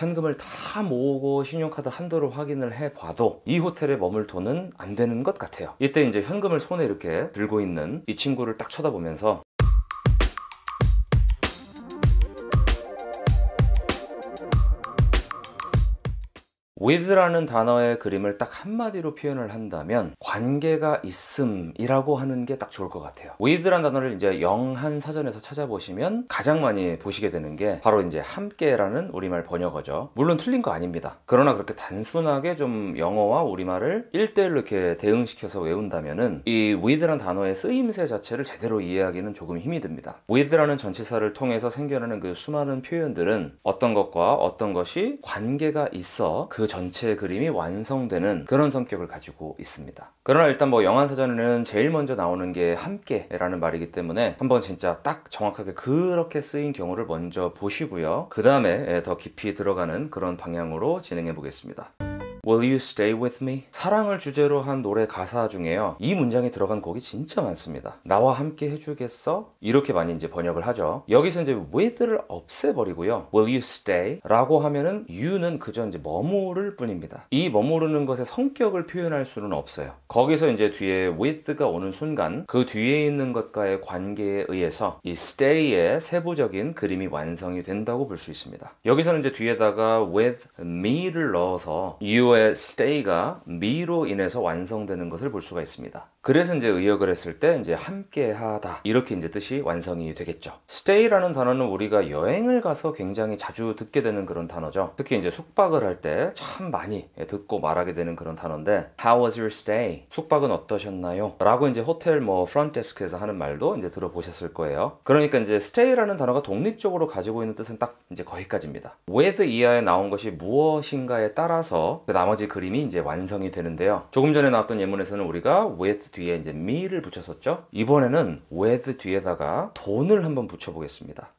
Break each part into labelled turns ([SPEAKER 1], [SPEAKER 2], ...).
[SPEAKER 1] 현금을 다 모으고 신용카드 한도를 확인을 해봐도 이 호텔에 머물 돈은 안 되는 것 같아요 이때 이제 현금을 손에 이렇게 들고 있는 이 친구를 딱 쳐다보면서 with라는 단어의 그림을 딱 한마디로 표현을 한다면 관계가 있음이라고 하는 게 딱 좋을 것 같아요. with라는 단어를 이제 영한 사전에서 찾아보시면 가장 많이 보시게 되는 게 바로 이제 함께라는 우리말 번역어죠. 물론 틀린 거 아닙니다. 그러나 그렇게 단순하게 좀 영어와 우리말을 1대1로 이렇게 대응시켜서 외운다면은 이 with라는 단어의 쓰임새 자체를 제대로 이해하기는 조금 힘이 듭니다. with라는 전치사를 통해서 생겨나는 그 수많은 표현들은 어떤 것과 어떤 것이 관계가 있어 그 전체 그림이 완성되는 그런 성격을 가지고 있습니다. 그러나 일단 뭐 영안사전에는 제일 먼저 나오는 게 함께라는 말이기 때문에 한번 진짜 딱 정확하게 그렇게 쓰인 경우를 먼저 보시고요. 그 다음에 더 깊이 들어가는 그런 방향으로 진행해 보겠습니다. Will You Stay With Me? 사랑을 주제로 한 노래 가사 중에요. 이 문장에 들어간 곡이 진짜 많습니다. 나와 함께 해주겠어? 이렇게 많이 이제 번역을 하죠. 여기서 이제 with를 없애버리고요. Will you stay? 라고 하면은 you는 그저 이제 머무를 뿐입니다. 이 머무르는 것의 성격을 표현할 수는 없어요. 거기서 이제 뒤에 with가 오는 순간 그 뒤에 있는 것과의 관계에 의해서 이 stay의 세부적인 그림이 완성이 된다고 볼 수 있습니다. 여기서는 이제 뒤에다가 with me를 넣어서 you 주어의 stay가 me로 인해서 완성되는 것을 볼 수가 있습니다. 그래서 이제 의역을 했을 때 이제 함께 하다 이렇게 이제 뜻이 완성이 되겠죠. stay라는 단어는 우리가 여행을 가서 굉장히 자주 듣게 되는 그런 단어죠. 특히 이제 숙박을 할 때 참 많이 듣고 말하게 되는 그런 단어인데 how was your stay? 숙박은 어떠셨나요? 라고 이제 호텔 뭐 프론트데스크에서 하는 말도 이제 들어보셨을 거예요. 그러니까 이제 stay라는 단어가 독립적으로 가지고 있는 뜻은 딱 이제 거기까지입니다. with 이하에 나온 것이 무엇인가에 따라서 그 나머지 그림이 이제 완성이 되는데요. 조금 전에 나왔던 예문에서는 우리가 with 뒤에 이제 me를 붙였었죠. 이번에는 with 뒤에다가 돈을 한번 붙여보겠습니다.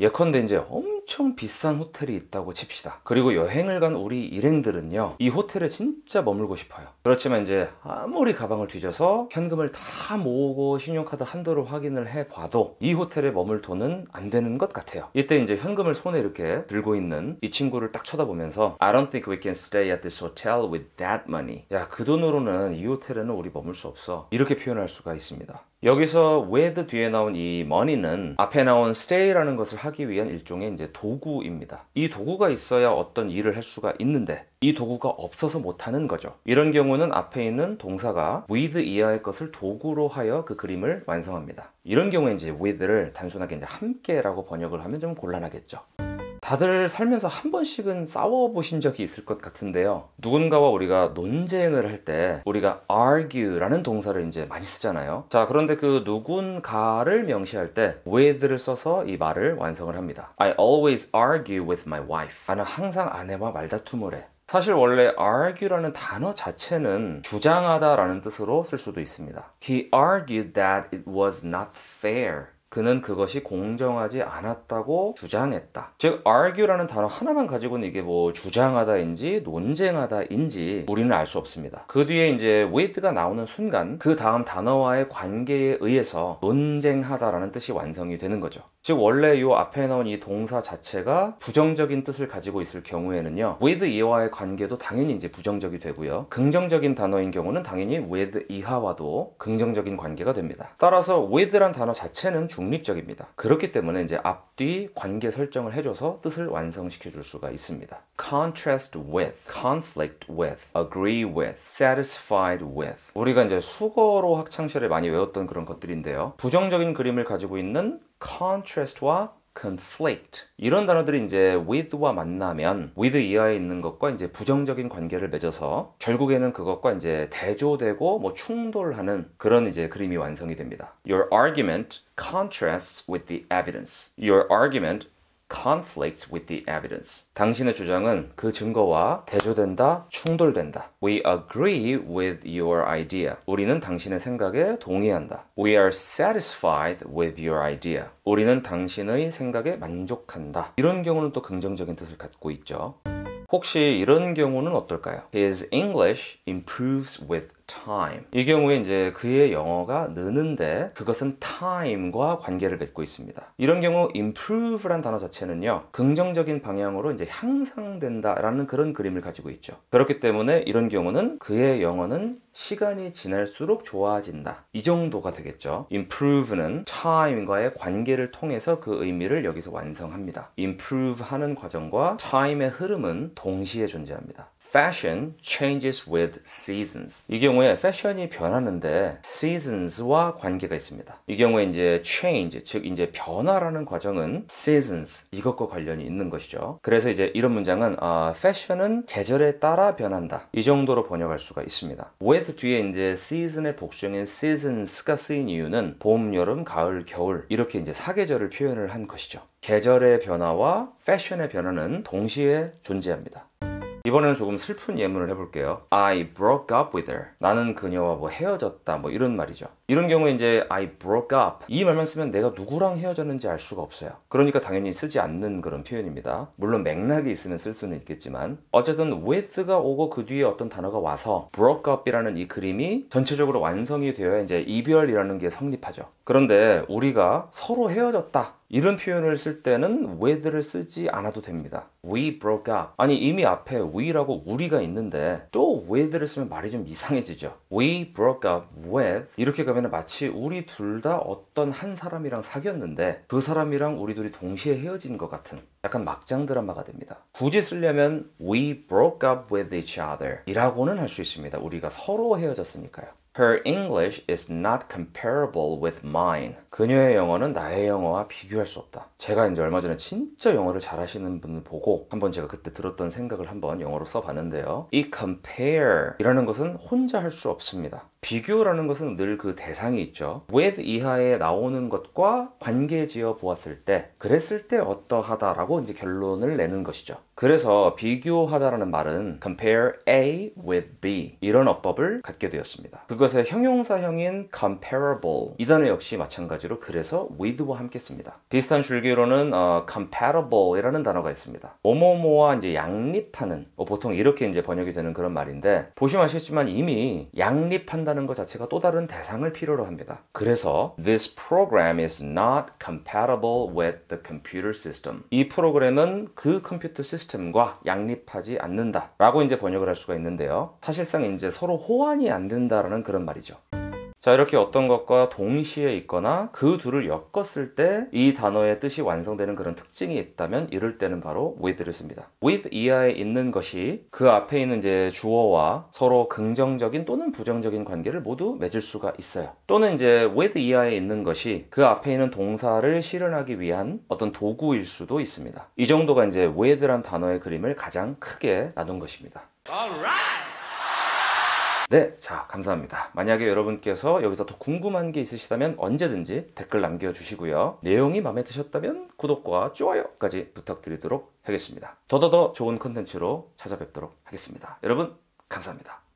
[SPEAKER 1] 예컨대 이제 엄청 비싼 호텔이 있다고 칩시다 그리고 여행을 간 우리 일행들은요 이 호텔에 진짜 머물고 싶어요 그렇지만 이제 아무리 가방을 뒤져서 현금을 다 모으고 신용카드 한도를 확인을 해봐도 이 호텔에 머물 돈은 안 되는 것 같아요 이때 이제 현금을 손에 이렇게 들고 있는 이 친구를 딱 쳐다보면서 I don't think we can stay at this hotel with that money 야그 돈으로는 이 호텔에는 우리 머물 수 없어 이렇게 표현할 수가 있습니다 여기서 with 뒤에 나온 이 money는 앞에 나온 stay라는 것을 하기 위한 일종의 이제 도구입니다. 이 도구가 있어야 어떤 일을 할 수가 있는데 이 도구가 없어서 못하는 거죠. 이런 경우는 앞에 있는 동사가 with 이하의 것을 도구로 하여 그 그림을 완성합니다. 이런 경우에 이제 with를 단순하게 이제 함께라고 번역을 하면 좀 곤란하겠죠. 다들 살면서 한 번씩은 싸워보신 적이 있을 것 같은데요. 누군가와 우리가 논쟁을 할 때 우리가 argue라는 동사를 이제 많이 쓰잖아요. 자, 그런데 그 누군가를 명시할 때 with를 써서 이 말을 완성을 합니다. I always argue with my wife. 나는 항상 아내와 말다툼을 해. 사실 원래 argue라는 단어 자체는 주장하다라는 뜻으로 쓸 수도 있습니다. He argued that it was not fair 그는 그것이 공정하지 않았다고 주장했다. 즉 argue라는 단어 하나만 가지고는 이게 뭐 주장하다인지 논쟁하다인지 우리는 알 수 없습니다. 그 뒤에 이제 with가 나오는 순간 그 다음 단어와의 관계에 의해서 논쟁하다라는 뜻이 완성이 되는 거죠. 즉 원래 요 앞에 나온 이 동사 자체가 부정적인 뜻을 가지고 있을 경우에는요 with 이와의 관계도 당연히 이제 부정적이 되고요 긍정적인 단어인 경우는 당연히 with 이하와도 긍정적인 관계가 됩니다 따라서 with란 단어 자체는 중립적입니다 그렇기 때문에 이제 앞뒤 관계 설정을 해줘서 뜻을 완성시켜 줄 수가 있습니다 contrast with, conflict with, agree with, satisfied with 우리가 이제 수거로 학창시절에 많이 외웠던 그런 것들인데요 부정적인 그림을 가지고 있는 contrast와 conflict 이런 단어들이 이제 with와 만나면 with 이하에 있는 것과 이제 부정적인 관계를 맺어서 결국에는 그것과 이제 대조되고 뭐 충돌하는 그런 이제 그림이 완성이 됩니다. Your argument contrasts with the evidence. Your argument conflicts with the evidence. 당신의 주장은 그 증거와 대조된다, 충돌된다. We agree with your idea. 우리는 당신의 생각에 동의한다. We are satisfied with your idea. 우리는 당신의 생각에 만족한다. 이런 경우는 또 긍정적인 뜻을 갖고 있죠. 혹시 이런 경우는 어떨까요? His English improves with time. 이 경우에 이제 그의 영어가 느는데 그것은 time과 관계를 맺고 있습니다. 이런 경우 improve란 단어 자체는요. 긍정적인 방향으로 이제 향상된다라는 그런 그림을 가지고 있죠. 그렇기 때문에 이런 경우는 그의 영어는 시간이 지날수록 좋아진다. 이 정도가 되겠죠. improve는 time과의 관계를 통해서 그 의미를 여기서 완성합니다. improve 하는 과정과 time의 흐름은 동시에 존재합니다. fashion changes with seasons. 이 경우 경우에 패션이 변하는데 seasons와 관계가 있습니다. 이 경우에 이제 change 즉 이제 변화라는 과정은 seasons 이것과 관련이 있는 것이죠. 그래서 이제 이런 문장은 아, 패션은 계절에 따라 변한다 이 정도로 번역할 수가 있습니다. with 뒤에 이제 season의 복수인 seasons가 쓰인 이유는 봄, 여름, 가을, 겨울 이렇게 이제 사계절을 표현을 한 것이죠. 계절의 변화와 패션의 변화는 동시에 존재합니다. 이번에는 조금 슬픈 예문을 해볼게요. I broke up with her. 나는 그녀와 뭐 헤어졌다 뭐 이런 말이죠. 이런 경우에 이제 I broke up 이 말만 쓰면 내가 누구랑 헤어졌는지 알 수가 없어요. 그러니까 당연히 쓰지 않는 그런 표현입니다. 물론 맥락이 있으면 쓸 수는 있겠지만 어쨌든 with가 오고 그 뒤에 어떤 단어가 와서 broke up이라는 이 그림이 전체적으로 완성이 되어야 이제 이별이라는 게 성립하죠. 그런데 우리가 서로 헤어졌다 이런 표현을 쓸 때는 with를 쓰지 않아도 됩니다. we broke up 아니 이미 앞에 we라고 우리가 있는데 또 with를 쓰면 말이 좀 이상해지죠 we broke up with 이렇게 가면 마치 우리 둘 다 어떤 한 사람이랑 사귀었는데 그 사람이랑 우리 둘이 동시에 헤어진 것 같은 약간 막장 드라마가 됩니다 굳이 쓰려면 we broke up with each other 이라고는 할 수 있습니다 우리가 서로 헤어졌으니까요 Her English is not comparable with mine. 그녀의 영어는 나의 영어와 비교할 수 없다. 제가 이제 얼마 전에 진짜 영어를 잘하시는 분을 보고 한번 제가 그때 들었던 생각을 한번 영어로 써봤는데요. 이 compare 이라는 것은 혼자 할 수 없습니다. 비교라는 것은 늘 그 대상이 있죠. with 이하에 나오는 것과 관계 지어 보았을 때, 그랬을 때 어떠하다라고 이제 결론을 내는 것이죠. 그래서 비교하다라는 말은 compare A with B 이런 어법을 갖게 되었습니다. 그것의 형용사형인 comparable 이 단어 역시 마찬가지로 그래서 with와 함께 씁니다. 비슷한 줄기로는 어, comparable이라는 단어가 있습니다. 뭐뭐뭐와 이제 양립하는 어, 보통 이렇게 이제 번역이 되는 그런 말인데 보시면 아시겠지만 이미 양립한 한다는 것 자체가 또 다른 대상을 필요로 합니다. 그래서 this program is not compatible with the computer system. 이 프로그램은 그 컴퓨터 시스템과 양립하지 않는다라고 이제 번역을 할 수가 있는데요. 사실상 이제 서로 호환이 안 된다라는 그런 말이죠. 자, 이렇게 어떤 것과 동시에 있거나 그 둘을 엮었을 때 이 단어의 뜻이 완성되는 그런 특징이 있다면 이럴 때는 바로 with를 씁니다. with 이하에 있는 것이 그 앞에 있는 이제 주어와 서로 긍정적인 또는 부정적인 관계를 모두 맺을 수가 있어요. 또는 이제 with 이하에 있는 것이 그 앞에 있는 동사를 실현하기 위한 어떤 도구일 수도 있습니다. 이 정도가 이제 with란 단어의 그림을 가장 크게 나눈 것입니다. Alright. 네, 자 감사합니다. 만약에 여러분께서 여기서 더 궁금한 게 있으시다면 언제든지 댓글 남겨주시고요. 내용이 마음에 드셨다면 구독과 좋아요까지 부탁드리도록 하겠습니다. 더더더 좋은 컨텐츠로 찾아뵙도록 하겠습니다. 여러분 감사합니다.